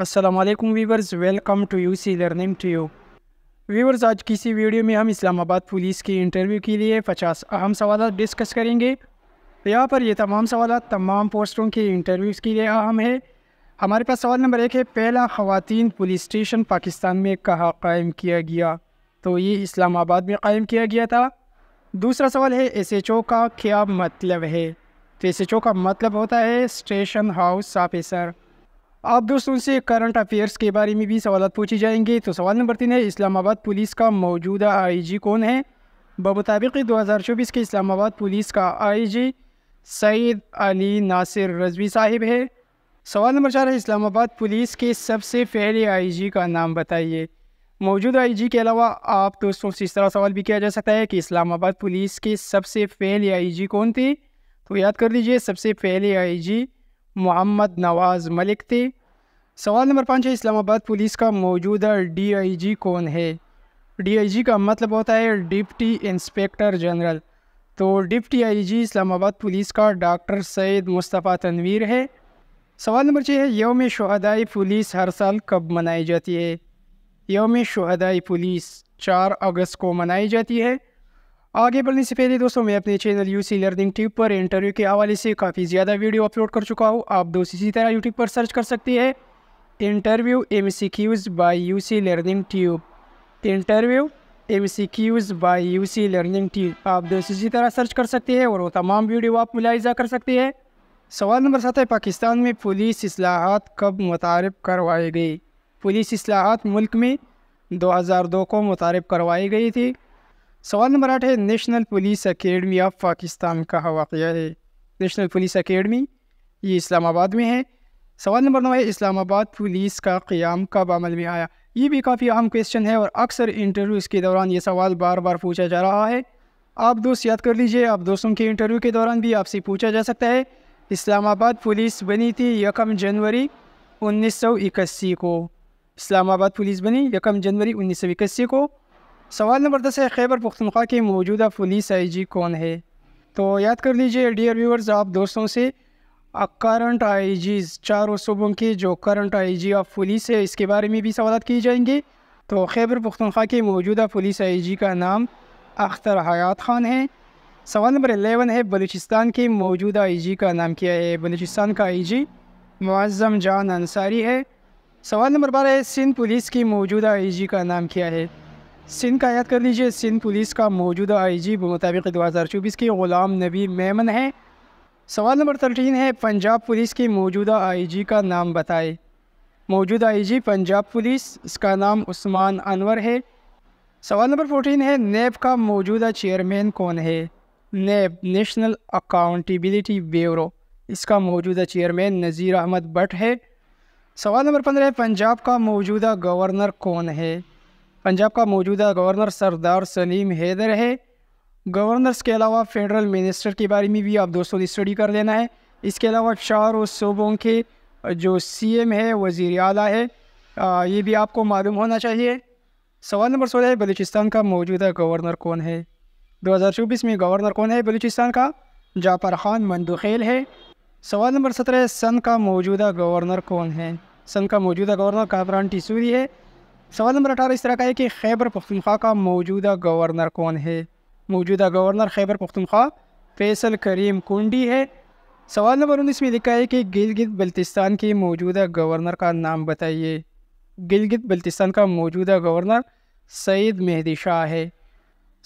Aslam viewers welcome to U C learning to you viewers आज किसी video में हम इस्लामाबाद पुलिस के इंटरव्यू के लिए 50 अहम सवाल डिस्कस करेंगे यहाँ पर ये तमाम सवाल तमाम पोस्टों के इंटरव्यूज़ के लिए अहम है हमारे पास सवाल नंबर एक है पहला ख़वातीन पुलिस स्टेशन पाकिस्तान में कहाँ कायम किया गया तो ये इस्लामाबाद में कायम किया गया था दूसरा सवाल है एस एच ओ का क्या मतलब है तो एस एच ओ का मतलब होता है स्टेशन हाउस ऑफिसर आप दोस्तों से करंट अफेयर्स के बारे में भी सवाल पूछे जाएंगे तो सवाल नंबर तीन है इस्लामाबाद पुलिस का मौजूदा आईजी कौन है बमुताबिक चौबीस के इस्लामाबाद पुलिस का आईजी सईद अली नासिर रजवी साहिब है सवाल नंबर चार है इस्लामाबाद पुलिस के सबसे पहले आईजी का नाम बताइए मौजूदा आई के अलावा आप दोस्तों से इस तरह सवाल भी किया जा सकता है कि इस्लामाबाद पुलिस के सबसे पहले आई कौन थे तो याद कर लीजिए सबसे पहले आई मोहम्मद नवाज़ मलिक थे सवाल नंबर पाँच है इस्लामाबाद पुलिस का मौजूदा डीआईजी कौन है डीआईजी का मतलब होता है डिप्टी इंस्पेक्टर जनरल तो डिप्टी आईजी इस्लामाबाद पुलिस का डॉक्टर सैद मुस्तफ़ा तनवीर है सवाल नंबर छः है योम शहदाई पुलिस हर साल कब मनाई जाती है योम शहदाई पुलिस चार अगस्त को मनाई जाती है आगे बढ़ने से पहले दोस्तों मैं अपने channel U C learning tube पर इंटरव्यू के हवाले से काफ़ी ज़्यादा वीडियो अपलोड कर चुका हूँ आप दोस्त इसी तरह यूट्यूब पर सर्च कर सकते हैं interview M C Qs by U C learning tube interview M C Qs by U C learning tube आप दोस्त इसी तरह सर्च कर सकते हैं और वो तमाम वीडियो आप मुलायजा कर सकते हैं सवाल नंबर सात है पाकिस्तान में पुलिस असलाहत कब मुतारब करवाई गई पुलिस असलाहत मुल्क में दो हज़ार दो को मुतारब करवाई गई थी सवाल नंबर आठ है national police academy of Pakistan का वाक़ है नेशनल पुलिस अकेडमी ये इस्लामाबाद में है सवाल नंबर नौ है इस्लामाबाद पुलिस का क़्याम कब अमल में आया ये भी काफ़ी अहम क्वेश्चन है और अक्सर इंटरव्यू के दौरान ये सवाल बार बार पूछा जा रहा है आप दोस्त याद कर लीजिए आप दोस्तों के इंटरव्यू के दौरान भी आपसे पूछा जा सकता है इस्लामाबाद पुलिस बनी थी यकम जनवरी उन्नीस को इस्लामाबाद पुलिस बनी यकम जनवरी उन्नीस को सवाल नंबर दस है खैबर पुख्तनख्वा के मौजूदा पुलिस आईजी कौन है तो याद कर लीजिए डियर व्यूअर्स आप दोस्तों से करंट आई जीज चारों सूबों के जो current I G of police है इसके बारे में भी सवाल किए जाएंगे तो खैबर पुख्तनख्वा के मौजूदा पुलिस आई जी का नाम अख्तर हयात खान है सवाल नंबर एलेवन है बलूचिस्तान के मौजूदा आई जी का नाम क्या है बलूचिस्तान का आई जी मुआज़म जान अंसारी है सवाल नंबर बारह है सिंध पुलिस की मौजूदा आई जी का नाम क्या है सिंध का याद कर लीजिए सिंध पुलिस का मौजूदा आईजी मुताबिक दो हज़ार चौबीस के ग़ुलाम नबी मेमन हैं सवाल नंबर थर्टीन है पंजाब पुलिस के मौजूदा आईजी का नाम बताएं मौजूदा आईजी पंजाब पुलिस इसका नाम उस्मान अनवर है सवाल नंबर फोर्टीन है नैब का मौजूदा चेयरमैन कौन है नैब नेशनल अकाउंटेबिलिटी ब्यूरो इसका मौजूदा चेयरमैन नज़ीर अहमद भट्ट है सवाल नंबर पंद्रह पंजाब का मौजूदा गवर्नर कौन है पंजाब का मौजूदा गवर्नर सरदार सलीम हैदर है गवर्नर्स के अलावा फेडरल मिनिस्टर के बारे में भी आप दोस्तों स्टडी कर लेना है इसके अलावा चारों सूबों के जो सीएम है वजीर अला है आ, ये भी आपको मालूम होना चाहिए सवाल नंबर सोलह है बलूचिस्तान का मौजूदा गवर्नर कौन है चौबीस में गवर्नर कौन है बलूचिस्तान का जाफर खान मंदुखेल है सवाल नंबर सत्रह सन का मौजूदा गवर्नर कौन है सन का मौजूदा गवर्नर कामरान टिसूरी है सवाल नंबर अठारह इस तरह का है कि खैबर पख्तनख्वा का मौजूदा गवर्नर कौन है मौजूदा गवर्नर खैबर पख्तनख्वा फैसल करीम कुंडी है सवाल नंबर उन्नीस में लिखा है कि गिलगित बल्तिस्तान के मौजूदा गवर्नर का नाम बताइए गिलगित बल्तिस्तान का मौजूदा गवर्नर सैद मेहदी शाह है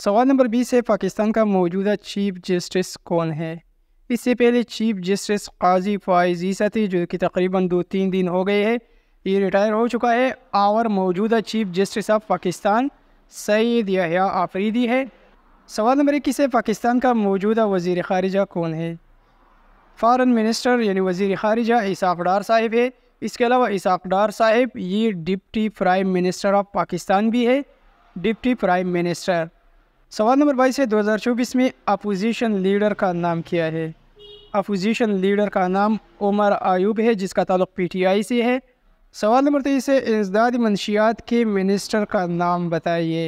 सवाल नंबर बीस है पाकिस्तान का मौजूदा चीफ जस्टिस कौन है इससे पहले चीफ जस्टिस काजी फायज ईसा थे जो कि तकरीबन दो तीन दिन हो गए हैं ये रिटायर हो चुका है आवर मौजूदा chief justice of Pakistan Syed Yahya Afridi है सवाल नंबर इक्कीस है पाकिस्तान का मौजूदा वज़ी ख़ारिजा कौन है फ़ारन मिनिस्टर यानी वजीर ख़ारजा इसाफ़ डार साहिब है इसके अलावा इसाफ़ डार साहिब ये deputy prime minister of Pakistan भी है डिप्टी प्राइम मिनिस्टर सवाल नंबर बाईस है चौबीस में अपोजिशन लीडर का नाम किया है अपोजिशन लीडर का नाम उमर आयूब है जिसका ताल्लुक पीटीआई से है सवाल नंबर तेईस है इंसदाद मनशियात के मिनिस्टर का नाम बताइए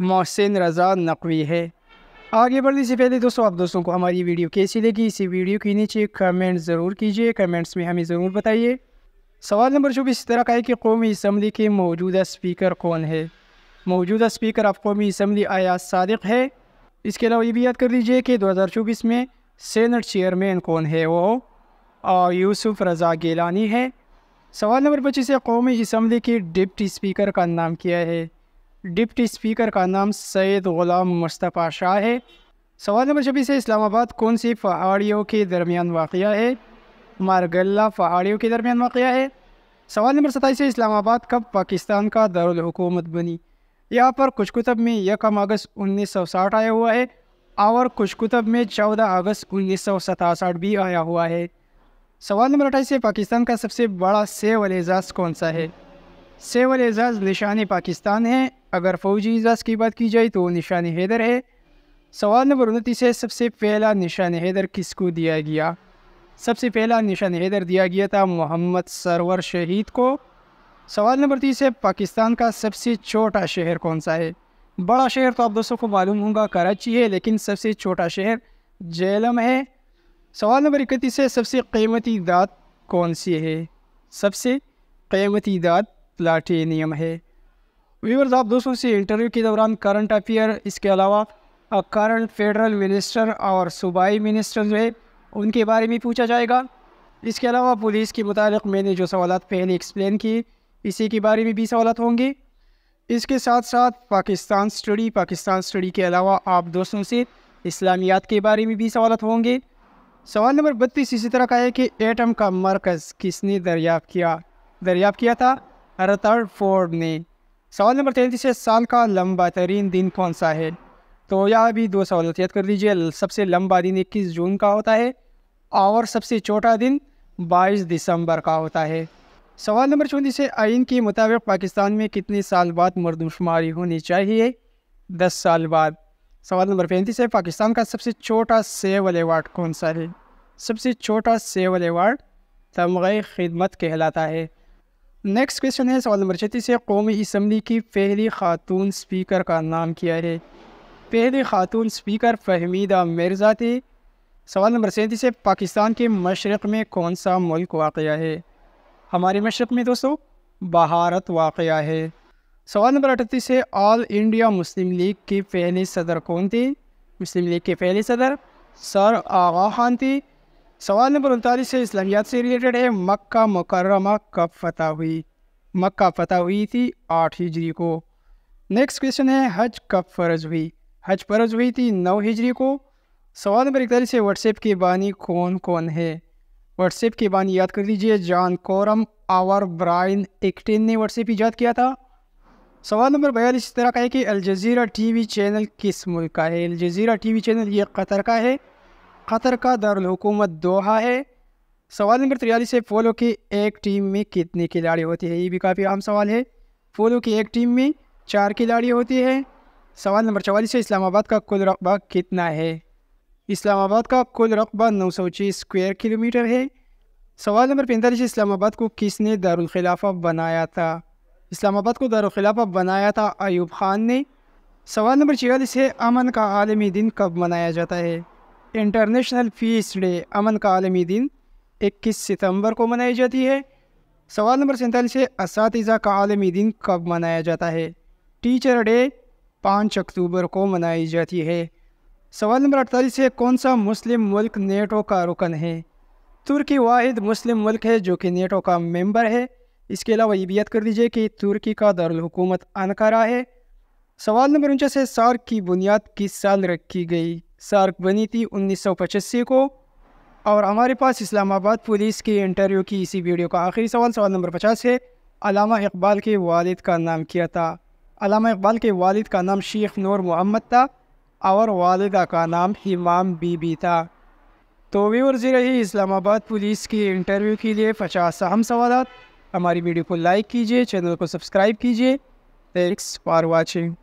मोहसिन रजा नकवी है आगे बढ़ने से पहले दोस्तों आप दोस्तों को हमारी वीडियो कैसी लगी इसी वीडियो के नीचे कमेंट ज़रूर कीजिए कमेंट्स में हमें ज़रूर बताइए सवाल नंबर चौबीस इस तरह का है कि कौमी इसम्बली के मौजूदा स्पीकर कौन है मौजूदा स्पीकर आप कौमी इसम्बली आयाज सादिक है इसके अलावा ये भी याद कर लीजिए कि दो हज़ार चौबीस में सेनट चेयरमैन कौन है वो और यूसुफ रजा गेलानी है सवाल नंबर पच्चीस है कौमी इसम्बली के डिप्टी स्पीकर का नाम क्या है डिप्टी स्पीकर का नाम सैद ग़ुलाम मुस्तफ़ा शाह है सवाल नंबर छब्बीस है इस्लामाबाद कौन सी पहाड़ियों के दरमियान वाक़ है मारगल्ला पहाड़ियों के दरमियान वाक़ है सवाल नंबर सताईस है इस्लामाबाद कब पाकिस्तान का दारकूमत बनी यहाँ पर कुछ कुतब में यकम अगस्त उन्नीस सौ साठ आया हुआ है और कुछ कुतब में चौदह अगस्त उन्नीस सौ सतासठ भी आया हुआ है सवाल नंबर अट्ठाईस है पाकिस्तान का सबसे बड़ा सेव वाले एजाज़ कौन सा है सेव वाले एजाज़ निशान पाकिस्तान है अगर फ़ौजी एजाज़ की बात की जाए तो निशान हैदर है सवाल नंबर उनतीस है सबसे पहला निशान हैदर किसको दिया गया सबसे पहला निशान हैदर दिया गया था मोहम्मद सरवर शहीद को सवाल नंबर तीस है पाकिस्तान का सबसे छोटा शहर कौन सा है बड़ा शहर तो आप दोस्तों को मालूम होगा कराची है लेकिन सबसे छोटा शहर जेलम है सवाल नंबर इकतीस है सबसे कीमती दात कौन सी है सबसे कीमती दात प्लाटीनियम है व्यूवर्स आप दोस्तों से इंटरव्यू के दौरान करंट अफेयर इसके अलावा करंट फेडरल मिनिस्टर और सूबाई मिनिस्टर जो है उनके बारे में पूछा जाएगा इसके अलावा पुलिस के मुताबिक मैंने जो सवाल पहले एक्सप्लेन किए इसी के बारे में भी सवाल होंगे इसके साथ साथ पाकिस्तान स्टडी पाकिस्तान स्टडी के अलावा आप दोस्तों से इस्लामियात के बारे में भी सवालत होंगे सवाल नंबर बत्तीस इसी तरह का है कि एटम का मरकज़ किसने दरियाफ़ किया दरियाफ़ किया था रतर फोर्ड ने सवाल नंबर तैंतीस है साल का लंबा तरीन दिन कौन सा है तो यह भी दो सवाल याद कर लीजिए सबसे लंबा दिन इक्कीस जून का होता है और सबसे छोटा दिन बाईस दिसंबर का होता है सवाल नंबर चौंतीस है आइन के मुताबिक पाकिस्तान में कितने साल बाद मरदमशुमारी होनी चाहिए दस साल बाद सवाल नंबर पैंतीस है पाकिस्तान का सबसे छोटा सेवल एवार्ड कौन सा है सबसे छोटा सेवल एवार्ड तमगे खिदमत कहलाता है नेक्स्ट क्वेश्चन है सवाल नंबर छत्तीस है कौमी इसम्बली की पहली खातून स्पीकर का नाम क्या है पहली खातून स्पीकर फहमीदा मिर्ज़ा थी सवाल नंबर सैंतीस है पाकिस्तान के मशरक़ में कौन सा मुल्क वाक़ है हमारे मशरक़ में दोस्तों भारत वाक़ है सवाल नंबर अठतीस है ऑल इंडिया मुस्लिम लीग के पहले सदर कौन थे मुस्लिम लीग के पहले सदर सर आगा खान थी सवाल नंबर उनतालीस है इस्लामियात से रिलेटेड है मक्का मुकर्रमा कब फतह हुई मक्का फतह हुई थी आठ हिजरी को नेक्स्ट क्वेश्चन है हज कब फर्ज हुई हज फर्ज हुई थी नौ हिजरी को सवाल नंबर इकतालीस है व्हाट्सएप की बानी कौन कौन है व्हाट्सएप की बानी याद कर लीजिए जॉन कोरम आवर ब्राइन एक्टिन ने व्हाट्सएप ईजाद किया था सवाल नंबर बयालीस इस तरह का है कि टी टीवी चैनल किस मुल्क का है टी टीवी चैनल ये कतर का है कतर का दारकूमत दोहा है सवाल नंबर तिरयालीस है पोलो की एक टीम में कितने खिलाड़ी होते हैं ये भी काफ़ी आम सवाल है पोलो की एक टीम में चार खिलाड़ी होती है सवाल नंबर चवालीस है इस्लामाबाद का कुल रकबा कितना है इस्लामाबाद का कुल रकबा नौ सौ चीस स्क्वेयर किलोमीटर है सवाल नंबर पैंतालीस इस्लामाबाद को किसने दारुलखिलाफा बनाया था इस्लामाबाद को दारखिला बनाया था अयूब खान ने सवाल नंबर छियालीस है अमन का आलमी दिन कब मनाया जाता है इंटरनेशनल फीस डे अमन का आलमी दिन 21 सितंबर को मनाई जाती है सवाल नंबर सैंतालीस है इस का आलमी दिन कब मनाया जाता है टीचर डे पाँच अक्टूबर को मनाई जाती है सवाल नंबर अड़तालीस है कौन सा मुस्लिम मुल्क नेटो का रुकन है तुर्की वाहिद मुस्लिम मुल्क है जो कि नेटो का मेंबर है इसके अलावा ये भी याद कर दीजिए कि तुर्की का दारकूमत अनकारा है सवाल नंबर उनचास है सार्क की बुनियाद किस साल रखी गई सार्क बनी थी उन्नीस को और हमारे पास इस्लामाबाद पुलिस के इंटरव्यू की इसी वीडियो का आखिरी सवाल सवाल नंबर पचास है अलामा इकबाल के वालिद का नाम क्या था अलामा इकबाल के वालिद का नाम शेख नूर मोहम्मद था और वालदा का नाम इमाम बीबी था तो जी रही इस्लामाबाद पुलिस के इंटरव्यू के लिए पचास अहम सवाल हमारी वीडियो को लाइक कीजिए चैनल को सब्सक्राइब कीजिए थैंक्स फॉर वॉचिंग